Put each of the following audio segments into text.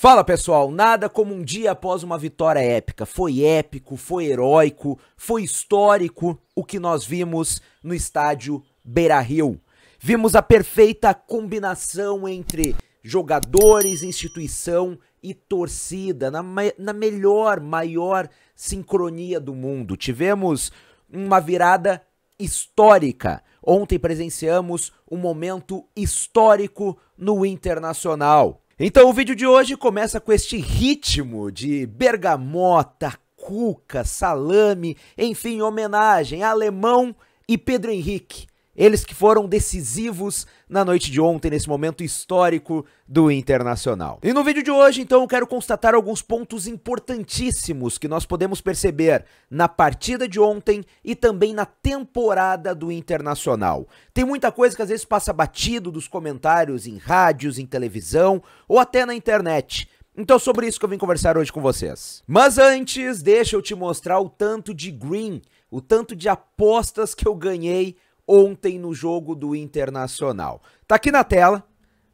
Fala pessoal, nada como um dia após uma vitória épica. Foi épico, foi heróico, foi histórico o que nós vimos no estádio Beira Rio. Vimos a perfeita combinação entre jogadores, instituição e torcida na, na melhor, maior sincronia do mundo. Tivemos uma virada histórica. Ontem presenciamos um momento histórico no Internacional. Então o vídeo de hoje começa com este ritmo de bergamota, cuca, salame, enfim, homenagem a alemão e Pedro Henrique. Eles que foram decisivos na noite de ontem, nesse momento histórico do Internacional. E no vídeo de hoje, então, eu quero constatar alguns pontos importantíssimos que nós podemos perceber na partida de ontem e também na temporada do Internacional. Tem muita coisa que às vezes passa batido dos comentários em rádios, em televisão ou até na internet. Então é sobre isso que eu vim conversar hoje com vocês. Mas antes, deixa eu te mostrar o tanto de green, o tanto de apostas que eu ganhei ontem no jogo do Internacional. Tá aqui na tela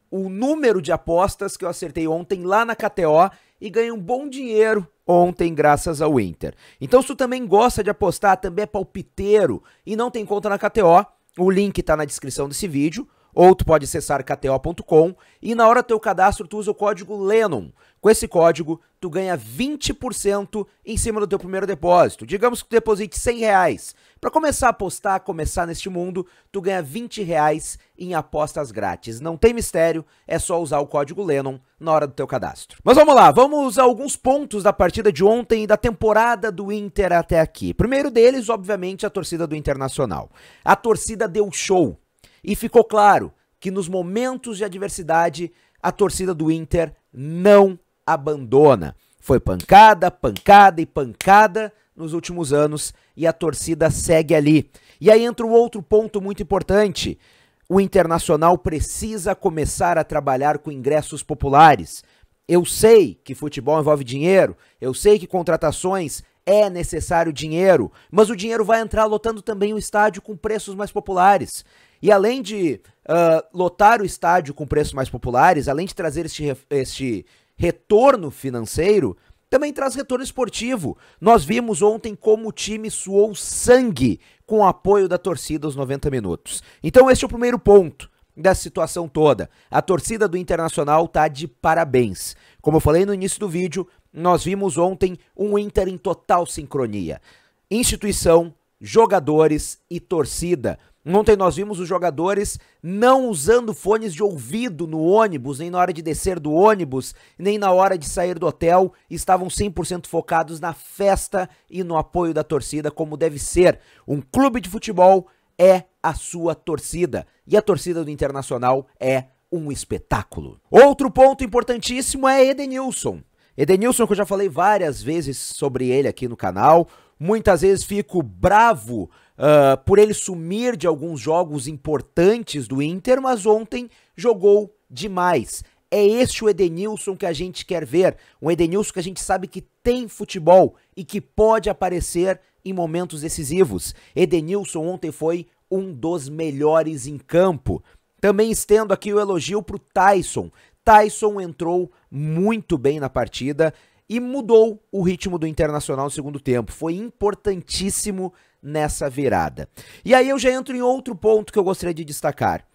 o número de apostas que eu acertei ontem lá na KTO e ganhei um bom dinheiro ontem graças ao Inter. Então se tu também gosta de apostar, também é palpiteiro e não tem conta na KTO, o link tá na descrição desse vídeo ou tu pode acessar kto.com e na hora do teu cadastro tu usa o código LENON. Com esse código tu ganha 20% em cima do teu primeiro depósito. Digamos que tu deposite 100 reais. Para começar a apostar, começar neste mundo, tu ganha 20 reais em apostas grátis. Não tem mistério, é só usar o código LENON na hora do teu cadastro. Mas vamos lá, vamos a alguns pontos da partida de ontem e da temporada do Inter até aqui. Primeiro deles, obviamente, a torcida do Internacional. A torcida deu show e ficou claro que nos momentos de adversidade, a torcida do Inter não abandona. Foi pancada, pancada e pancada nos últimos anos e a torcida segue ali. E aí entra um outro ponto muito importante. O Internacional precisa começar a trabalhar com ingressos populares. Eu sei que futebol envolve dinheiro, eu sei que contratações é necessário dinheiro, mas o dinheiro vai entrar lotando também o estádio com preços mais populares. E além de uh, lotar o estádio com preços mais populares, além de trazer este, este retorno financeiro, também traz retorno esportivo. Nós vimos ontem como o time suou sangue com o apoio da torcida aos 90 minutos. Então, este é o primeiro ponto dessa situação toda. A torcida do Internacional tá de parabéns. Como eu falei no início do vídeo, nós vimos ontem um Inter em total sincronia. Instituição, jogadores e torcida. Ontem nós vimos os jogadores não usando fones de ouvido no ônibus, nem na hora de descer do ônibus, nem na hora de sair do hotel, estavam 100% focados na festa e no apoio da torcida, como deve ser. Um clube de futebol é a sua torcida, e a torcida do Internacional é um espetáculo. Outro ponto importantíssimo é Edenilson. Edenilson, que eu já falei várias vezes sobre ele aqui no canal, muitas vezes fico bravo uh, por ele sumir de alguns jogos importantes do Inter, mas ontem jogou demais. É este o Edenilson que a gente quer ver, um Edenilson que a gente sabe que tem futebol e que pode aparecer em momentos decisivos. Edenilson ontem foi um dos melhores em campo. Também estendo aqui o elogio para o Tyson. Tyson entrou muito bem na partida e mudou o ritmo do Internacional no segundo tempo. Foi importantíssimo nessa virada. E aí eu já entro em outro ponto que eu gostaria de destacar.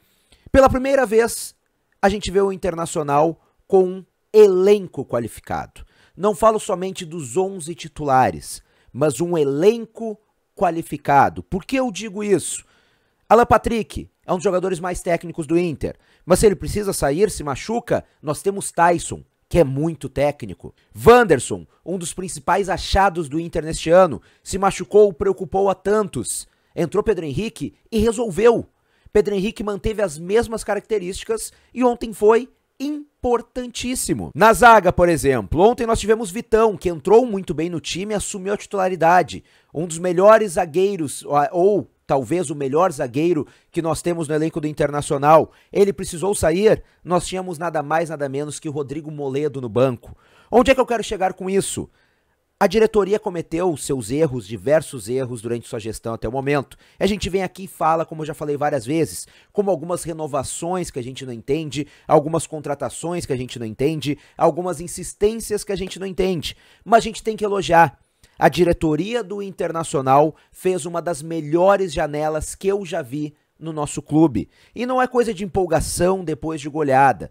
Pela primeira vez, a gente vê o Internacional com um elenco qualificado. Não falo somente dos 11 titulares, mas um elenco qualificado. Por que eu digo isso? Alan Patrick é um dos jogadores mais técnicos do Inter. Mas se ele precisa sair, se machuca, nós temos Tyson, que é muito técnico. Wanderson, um dos principais achados do Inter neste ano, se machucou, preocupou a tantos. Entrou Pedro Henrique e resolveu. Pedro Henrique manteve as mesmas características e ontem foi importantíssimo. Na zaga, por exemplo, ontem nós tivemos Vitão, que entrou muito bem no time e assumiu a titularidade. Um dos melhores zagueiros, ou talvez o melhor zagueiro que nós temos no elenco do Internacional, ele precisou sair, nós tínhamos nada mais, nada menos que o Rodrigo Moledo no banco. Onde é que eu quero chegar com isso? A diretoria cometeu seus erros, diversos erros durante sua gestão até o momento. A gente vem aqui e fala, como eu já falei várias vezes, como algumas renovações que a gente não entende, algumas contratações que a gente não entende, algumas insistências que a gente não entende. Mas a gente tem que elogiar. A diretoria do Internacional fez uma das melhores janelas que eu já vi no nosso clube. E não é coisa de empolgação depois de goleada.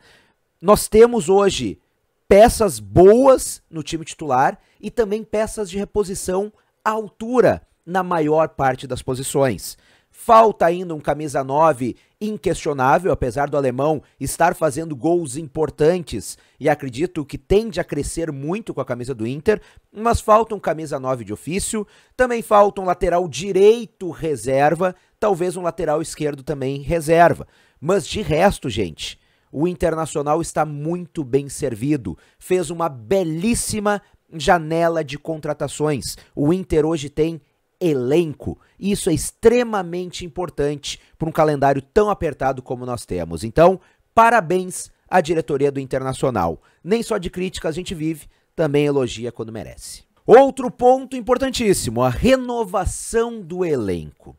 Nós temos hoje peças boas no time titular e também peças de reposição à altura na maior parte das posições. Falta ainda um camisa 9 inquestionável, apesar do alemão estar fazendo gols importantes e acredito que tende a crescer muito com a camisa do Inter, mas falta um camisa 9 de ofício, também falta um lateral direito reserva, talvez um lateral esquerdo também reserva. Mas de resto, gente, o Internacional está muito bem servido, fez uma belíssima janela de contratações. O Inter hoje tem elenco. Isso é extremamente importante para um calendário tão apertado como nós temos. Então, parabéns à diretoria do Internacional. Nem só de crítica a gente vive, também elogia quando merece. Outro ponto importantíssimo, a renovação do elenco.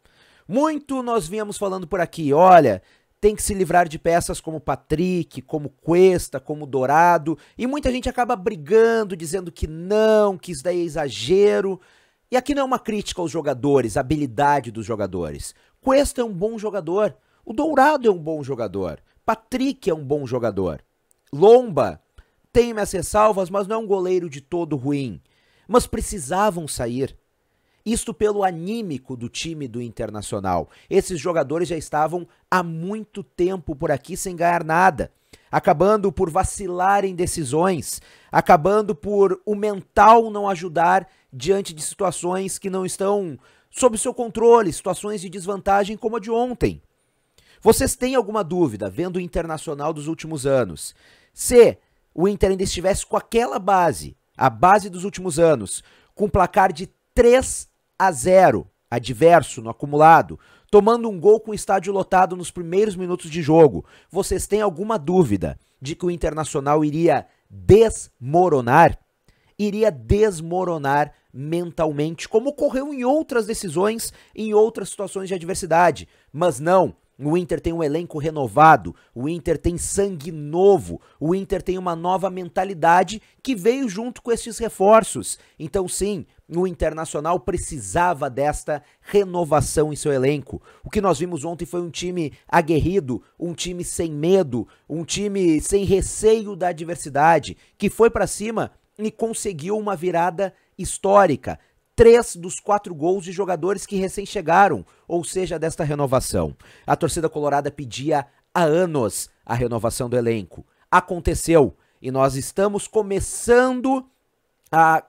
Muito nós vínhamos falando por aqui, olha, tem que se livrar de peças como Patrick, como Cuesta, como Dourado, e muita gente acaba brigando, dizendo que não, que isso daí é exagero. E aqui não é uma crítica aos jogadores, à habilidade dos jogadores. Cuesta é um bom jogador. O Dourado é um bom jogador. Patrick é um bom jogador. Lomba tem minhas ressalvas, mas não é um goleiro de todo ruim. Mas precisavam sair. Isto pelo anímico do time do Internacional. Esses jogadores já estavam há muito tempo por aqui sem ganhar nada, acabando por vacilar em decisões, acabando por o mental não ajudar diante de situações que não estão sob seu controle, situações de desvantagem como a de ontem. Vocês têm alguma dúvida, vendo o internacional dos últimos anos, se o Inter ainda estivesse com aquela base, a base dos últimos anos, com placar de 3 a 0, adverso no acumulado, tomando um gol com o estádio lotado nos primeiros minutos de jogo, vocês têm alguma dúvida de que o Internacional iria desmoronar? Iria desmoronar mentalmente, como ocorreu em outras decisões, em outras situações de adversidade. Mas não, o Inter tem um elenco renovado, o Inter tem sangue novo, o Inter tem uma nova mentalidade que veio junto com esses reforços. Então, sim, o Internacional precisava desta renovação em seu elenco. O que nós vimos ontem foi um time aguerrido, um time sem medo, um time sem receio da adversidade, que foi para cima e conseguiu uma virada histórica. Três dos quatro gols de jogadores que recém chegaram, ou seja, desta renovação. A torcida colorada pedia há anos a renovação do elenco. Aconteceu e nós estamos começando a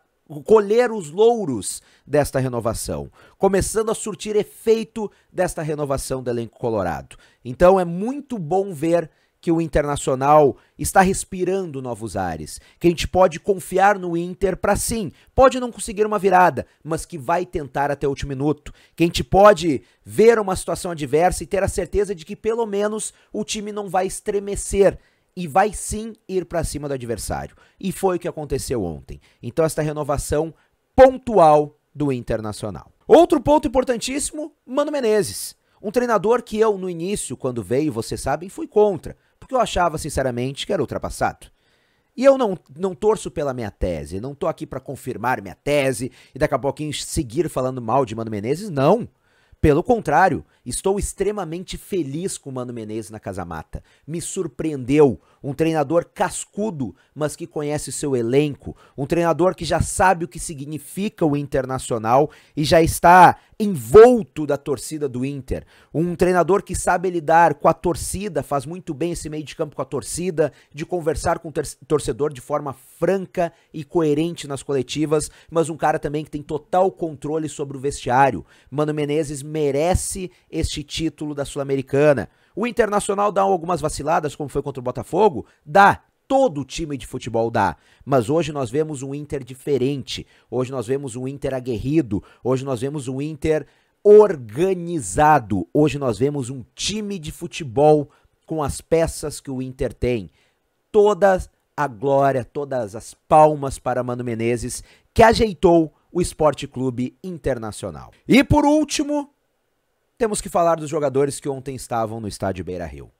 colher os louros desta renovação, começando a surtir efeito desta renovação do elenco colorado. Então é muito bom ver que o Internacional está respirando novos ares, que a gente pode confiar no Inter para sim, pode não conseguir uma virada, mas que vai tentar até o último minuto, que a gente pode ver uma situação adversa e ter a certeza de que pelo menos o time não vai estremecer e vai sim ir para cima do adversário. E foi o que aconteceu ontem. Então esta renovação pontual do Internacional. Outro ponto importantíssimo, Mano Menezes. Um treinador que eu, no início, quando veio, vocês sabem, fui contra porque eu achava, sinceramente, que era ultrapassado. E eu não, não torço pela minha tese, não tô aqui para confirmar minha tese e daqui a pouquinho seguir falando mal de Mano Menezes, não. Pelo contrário, estou extremamente feliz com o Mano Menezes na Casa Mata. Me surpreendeu um treinador cascudo, mas que conhece seu elenco, um treinador que já sabe o que significa o Internacional e já está envolto da torcida do Inter, um treinador que sabe lidar com a torcida, faz muito bem esse meio de campo com a torcida, de conversar com o torcedor de forma franca e coerente nas coletivas, mas um cara também que tem total controle sobre o vestiário. Mano Menezes merece este título da Sul-Americana. O Internacional dá algumas vaciladas, como foi contra o Botafogo? Dá. Todo time de futebol dá. Mas hoje nós vemos um Inter diferente. Hoje nós vemos um Inter aguerrido. Hoje nós vemos um Inter organizado. Hoje nós vemos um time de futebol com as peças que o Inter tem. Todas a glória, todas as palmas para Mano Menezes, que ajeitou o Esporte Clube Internacional. E por último, temos que falar dos jogadores que ontem estavam no estádio Beira Rio.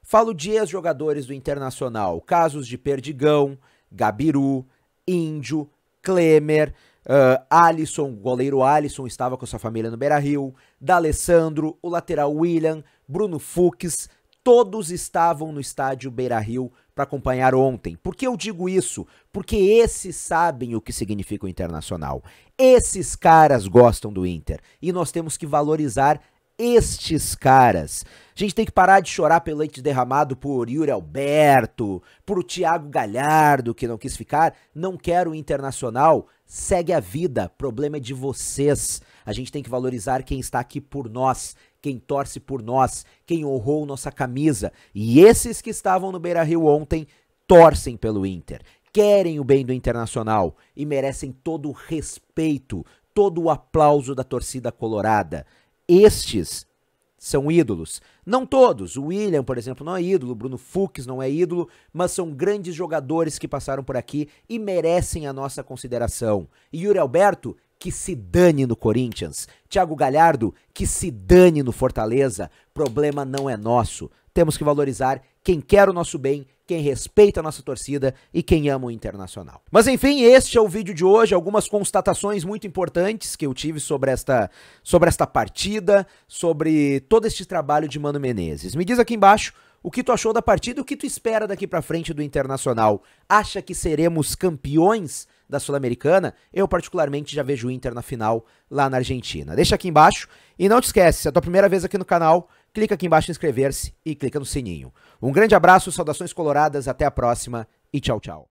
Falo de ex-jogadores do Internacional, casos de Perdigão, Gabiru, Índio, Klemer, uh, Alisson, o goleiro Alisson estava com sua família no Beira Rio, D'Alessandro, o lateral William, Bruno Fuchs, todos estavam no estádio Beira Rio para acompanhar ontem. Por que eu digo isso? Porque esses sabem o que significa o internacional. Esses caras gostam do Inter e nós temos que valorizar estes caras. A gente tem que parar de chorar pelo leite derramado por Yuri Alberto, por Thiago Galhardo, que não quis ficar. Não quero o internacional. Segue a vida. Problema é de vocês. A gente tem que valorizar quem está aqui por nós, quem torce por nós, quem honrou nossa camisa. E esses que estavam no Beira Rio ontem torcem pelo Inter. Querem o bem do internacional e merecem todo o respeito, todo o aplauso da torcida colorada estes são ídolos. Não todos. O William, por exemplo, não é ídolo. Bruno Fuchs não é ídolo. Mas são grandes jogadores que passaram por aqui e merecem a nossa consideração. E Yuri Alberto, que se dane no Corinthians. Thiago Galhardo, que se dane no Fortaleza. Problema não é nosso. Temos que valorizar quem quer o nosso bem, quem respeita a nossa torcida e quem ama o Internacional. Mas enfim, este é o vídeo de hoje, algumas constatações muito importantes que eu tive sobre esta, sobre esta partida, sobre todo este trabalho de Mano Menezes. Me diz aqui embaixo o que tu achou da partida e o que tu espera daqui para frente do Internacional. Acha que seremos campeões da Sul-Americana? Eu particularmente já vejo o Inter na final lá na Argentina. Deixa aqui embaixo e não te esquece, se é a tua primeira vez aqui no canal, clica aqui embaixo em inscrever-se e clica no sininho. Um grande abraço, saudações coloradas, até a próxima e tchau, tchau.